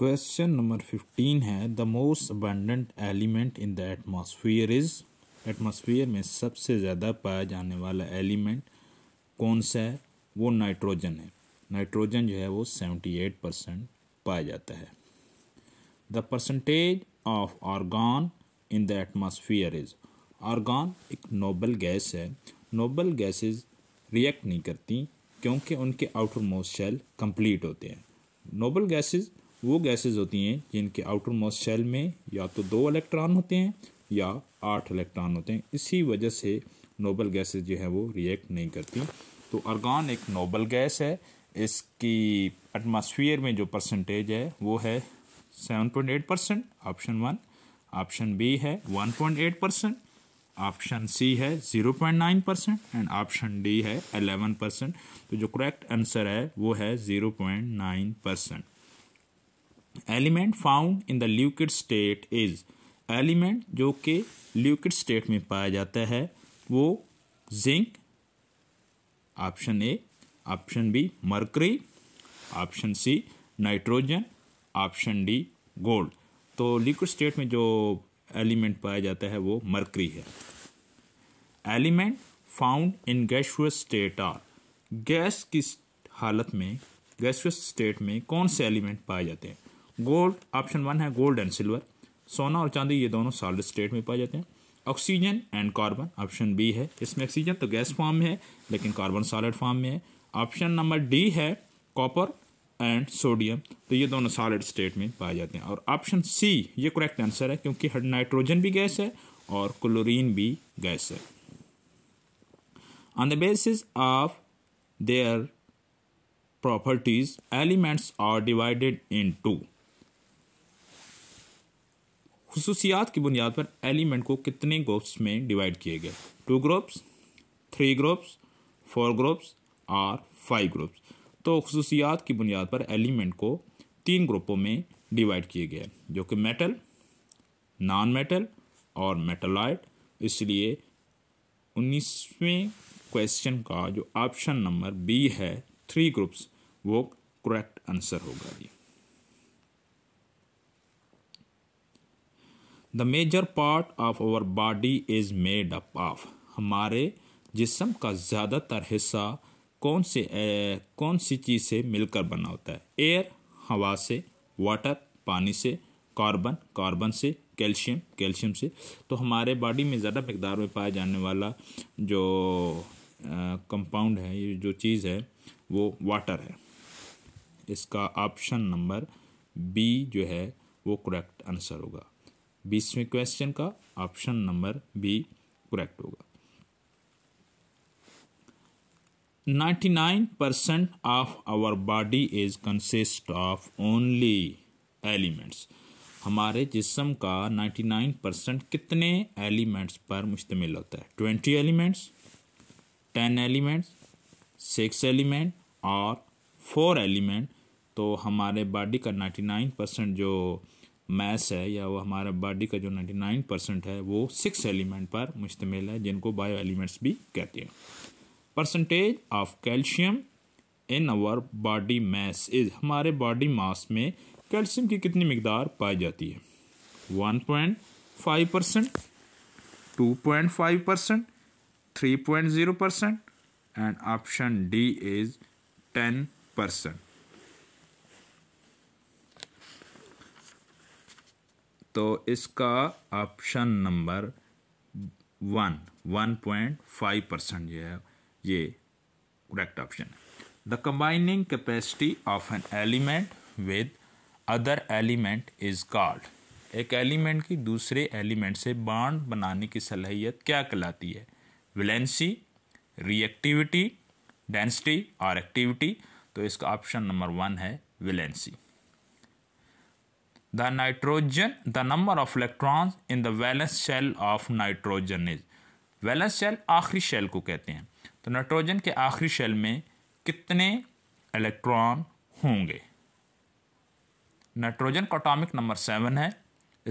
question number fifteen है the most abundant element in the atmosphere is atmosphere में सबसे ज़्यादा पाया जाने वाला एलिमेंट कौन सा है वो नाइट्रोजन है नाइट्रोजन जो है वो सेवेंटी एट परसेंट पाया जाता है the percentage of argon in the atmosphere is argon एक नोबल गैस है नोबल गैसेस रिएक्ट नहीं करती क्योंकि उनके आउटर मोस्ट शेल कंप्लीट होते हैं नोबल गैसेस वो गैसेज होती हैं जिनके आउटर मोस्ट शेल में या तो दो इलेक्ट्रॉन होते हैं या आठ इलेक्ट्रॉन होते हैं इसी वजह से नोबल गैसेज जो है वो रिएक्ट नहीं करती तो अर्गान एक नोबल गैस है इसकी एटमॉस्फेयर में जो परसेंटेज है वो है seven point eight percent option one option B है one point eight percent option C है zero point nine percent and option D है एलेवन परसेंट तो जो करेक्ट आंसर है वो है zero point nine percent element found in the liquid state is element जो कि ल्यूकिड स्टेट में पाया जाता है वो zinc option A option B mercury option C nitrogen option D gold तो लिक्विड स्टेट में जो एलिमेंट पाया जाता है वो मरकरी है element found in gaseous state are gas की हालत में गैसुअस स्टेट में कौन से एलिमेंट पाए जाते हैं गोल्ड ऑप्शन वन है गोल्ड एंड सिल्वर सोना और चांदी ये दोनों सॉलिड स्टेट में पाए जाते हैं oxygen and carbon option B है इसमें ऑक्सीजन तो गैस फॉर्म में है लेकिन कार्बन सॉलिड फॉर्म में है ऑप्शन नंबर डी है कॉपर एंड सोडियम तो ये दोनों सॉलिड स्टेट में पाए जाते हैं और ऑप्शन सी ये करेक्ट आंसर है क्योंकि नाइट्रोजन भी गैस है और क्लोरीन भी गैस है on the basis of their properties elements are divided into खसूसियात की बुनियाद पर एलिमेंट को कितने ग्रुप्स में डिवाइड किए गए two groups three groups four groups और फाइव ग्रुप्स तो खसूसियात की बुनियाद पर एलिमेंट को तीन ग्रुपों में डिवाइड किए गए जो कि मेटल नॉन मेटल और मेटलाइट इसलिए उन्नीसवें क्वेश्चन का जो ऑप्शन नंबर बी है थ्री ग्रुप्स वो करेक्ट आंसर होगा जी the major part of our body is made up of हमारे जिसम का ज़्यादातर हिस्सा कौन से ए, कौन सी चीज़ से मिलकर बना होता है एयर हवा से वाटर पानी से कार्बन कार्बन से कैल्शियम कैल्शियम से तो हमारे बॉडी में ज़्यादा मकदार में पाया जाने वाला जो कंपाउंड है ये जो चीज़ है वो वाटर है इसका ऑप्शन नंबर बी जो है वो करेक्ट आंसर होगा बीसवें क्वेश्चन का ऑप्शन नंबर बी करेक्ट होगा 99 percent of our body is consist of only elements हमारे जिसम का 99 परसेंट कितने एलिमेंट्स पर मुश्तमिल होता है 20 एलिमेंट्स 10 एलिमेंट्स 6 एलिमेंट और 4 एलिमेंट तो हमारे बॉडी का 99 परसेंट जो मैस है या वो हमारा बॉडी का जो नाइन्टी नाइन परसेंट है वो सिक्स एलिमेंट पर मुश्तमिल है जिनको बायो एलिमेंट्स भी कहते हैं percentage of calcium in our body mass is हमारे बॉडी मास में कैल्शियम की कितनी मकदार पाई जाती है one point five percent two point five percent three point zero percent and option D is ten percent तो इसका option number one one point five percent जो है ये करेक्ट ऑप्शन है the combining capacity of an element with other element is called एक element की दूसरे element से बाड बनाने की सलाहियत क्या कहलाती है विलेंसी रिएक्टिविटी डेंसिटी और एक्टिविटी तो इसका ऑप्शन नंबर वन है valency the nitrogen the number of electrons in the valence shell of nitrogen is valence shell आखिरी शेल को कहते हैं तो नाइट्रोजन के आखिरी शेल में कितने इलेक्ट्रॉन होंगे नाइट्रोजन का अटोमिक नंबर सेवन है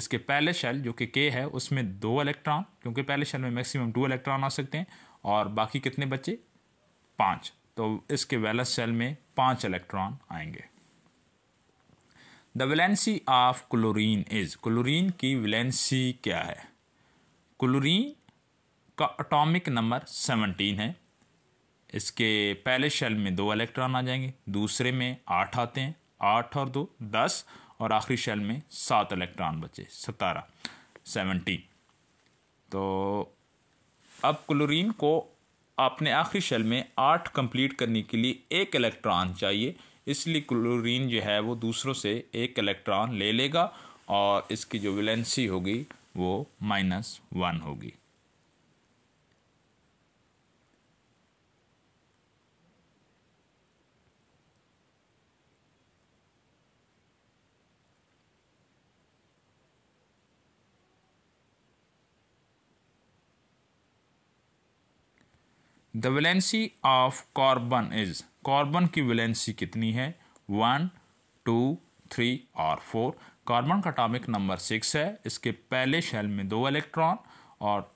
इसके पहले शेल जो कि के है उसमें दो इलेक्ट्रॉन क्योंकि पहले शेल में मैक्सिमम टू इलेक्ट्रॉन आ सकते हैं और बाकी कितने बचे पाँच तो इसके वैलेंस शेल में पाँच इलेक्ट्रॉन आएंगे the valency of chlorine is chlorine की वैलेंसी क्या है क्लोरीन का अटोमिक नंबर सेवनटीन है इसके पहले शेल में दो इलेक्ट्रॉन आ जाएंगे दूसरे में आठ आते हैं आठ और दो दस और आखिरी शेल में सात इलेक्ट्रॉन बचे सतारह सेवनटीन तो अब क्लोरीन को अपने आखिरी शेल में आठ कंप्लीट करने के लिए एक इलेक्ट्रॉन चाहिए इसलिए क्लोरीन जो है वो दूसरों से एक इलेक्ट्रॉन ले लेगा और इसकी जो विलेंसी होगी वो माइनस वन होगी the valency of carbon is carbon की वैलेंसी कितनी है वन टू थ्री और फोर कार्बन का अटामिक नंबर सिक्स है इसके पहले शेल में दो इलेक्ट्रॉन और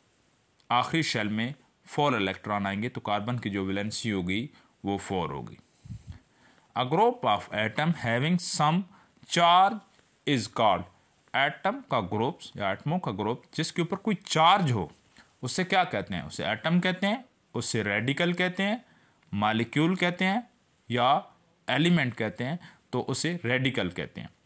आखिरी शेल में फोर इलेक्ट्रॉन आएंगे तो कार्बन की जो वैलेंसी होगी वो फोर होगी a group of atom having some charge is called atom का ग्रुप या एटमों का ग्रुप जिसके ऊपर कोई चार्ज हो उससे क्या कहते हैं उसे एटम कहते हैं उसे रेडिकल कहते हैं मालिक्यूल कहते हैं या एलिमेंट कहते हैं तो उसे रेडिकल कहते हैं